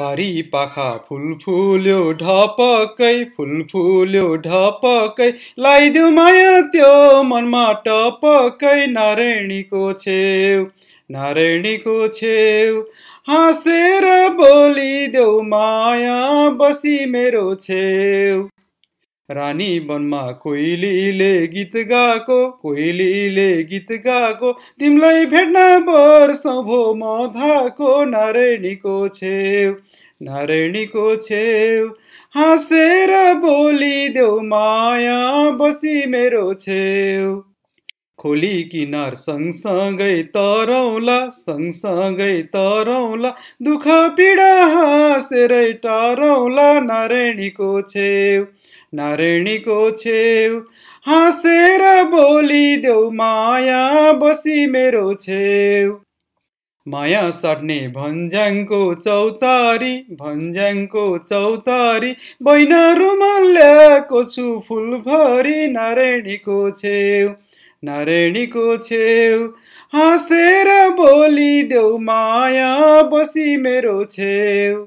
पारी पाखा फुल फुल्यो ढपकै फुल फुल्यो ढपकै लाइदेऊ माया त्यो मनमा टपकै नारायणीको छेउ नारायणीको छेउ हाँसेर बोलिदेऊ माया बसी मेरो छेउ रानी वनमा कोइलीले गीत गाएको कोइलीले गीत गाएको तिमीलाई भेट्न वर्ष भो म धाको नारायणीको छेउ नारायणीको छेउ हाँसेर बोलिदेऊ माया बसी मेरो छेउ खोली किनार सँगसँगै तरौँला सँगसँगै तरौँला दुःख पीडा हाँसेरै टरौँला नारायणीको छेउ नारायणीको छेउ हाँसेर बोलिदेऊ माया बसी मेरो छेउ माया साट्ने भन्ज्याङको चौतारी भन्ज्याङको चौतारी बैना रुमा ल्याएको छु फुलभरि नारायणीको छेउ नारायणीको छेउ हाँसेर देऊ माया बसी मेरो छेउ